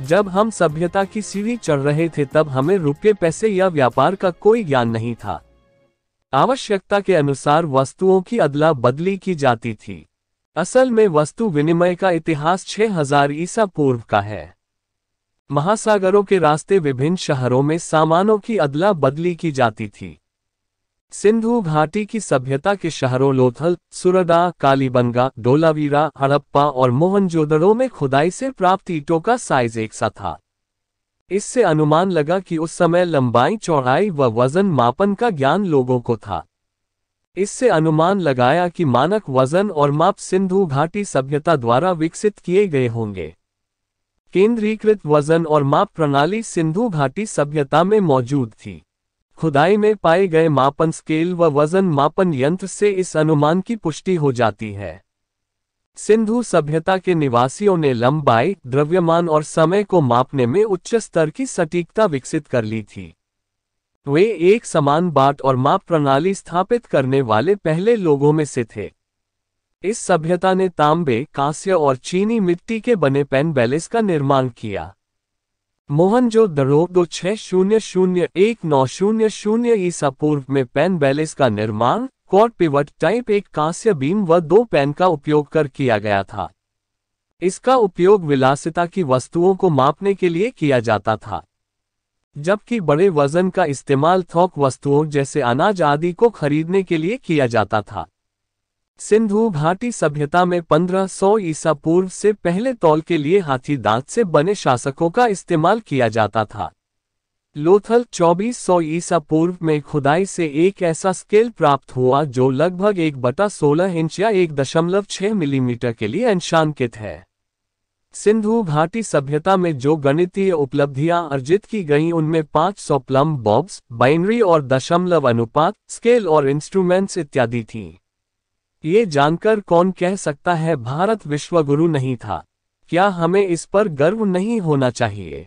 जब हम सभ्यता की सीढ़ी चढ़ रहे थे तब हमें रुपये पैसे या व्यापार का कोई ज्ञान नहीं था आवश्यकता के अनुसार वस्तुओं की अदला बदली की जाती थी असल में वस्तु विनिमय का इतिहास 6000 ईसा पूर्व का है महासागरों के रास्ते विभिन्न शहरों में सामानों की अदला बदली की जाती थी सिंधु घाटी की सभ्यता के शहरों लोथल सुरदा कालीबंगा डोलावीरा हड़प्पा और मोहनजोदड़ो में खुदाई से प्राप्त ईटों का साइज एक सा था इससे अनुमान लगा कि उस समय लंबाई चौड़ाई व वजन मापन का ज्ञान लोगों को था इससे अनुमान लगाया कि मानक वजन और माप सिंधु घाटी सभ्यता द्वारा विकसित किए गए होंगे केंद्रीकृत वजन और माप प्रणाली सिंधु घाटी सभ्यता में मौजूद थी खुदाई में पाए गए मापन स्केल व वजन मापन यंत्र से इस अनुमान की पुष्टि हो जाती है सिंधु सभ्यता के निवासियों ने लंबाई द्रव्यमान और समय को मापने में उच्च स्तर की सटीकता विकसित कर ली थी वे एक समान बाट और माप प्रणाली स्थापित करने वाले पहले लोगों में से थे इस सभ्यता ने तांबे कांस्य और चीनी मिट्टी के बने पेन बैलेस का निर्माण किया मोहन जो दरो दो छह शून्य शून्य एक नौ शून्य शून्य ईसा पूर्व में पेन बैलेस का निर्माण कॉट पिवट टाइप एक कांस्य बीम व दो पेन का उपयोग कर किया गया था इसका उपयोग विलासिता की वस्तुओं को मापने के लिए किया जाता था जबकि बड़े वजन का इस्तेमाल थोक वस्तुओं जैसे अनाज आदि को खरीदने के लिए किया जाता था सिंधु घाटी सभ्यता में 1500 ईसा पूर्व से पहले तौल के लिए हाथी दांत से बने शासकों का इस्तेमाल किया जाता था लोथल 2400 ईसा पूर्व में खुदाई से एक ऐसा स्केल प्राप्त हुआ जो लगभग एक बटा सोलह इंच या एक दशमलव छह मिलीमीटर के लिए अंशांकित है सिंधु घाटी सभ्यता में जो गणितीय उपलब्धियां अर्जित की गईं उनमें 500 प्लम बॉब्स बाइनरी और दशमलव अनुपात स्केल और इंस्ट्रूमेंट्स इत्यादि थीं ये जानकर कौन कह सकता है भारत विश्वगुरु नहीं था क्या हमें इस पर गर्व नहीं होना चाहिए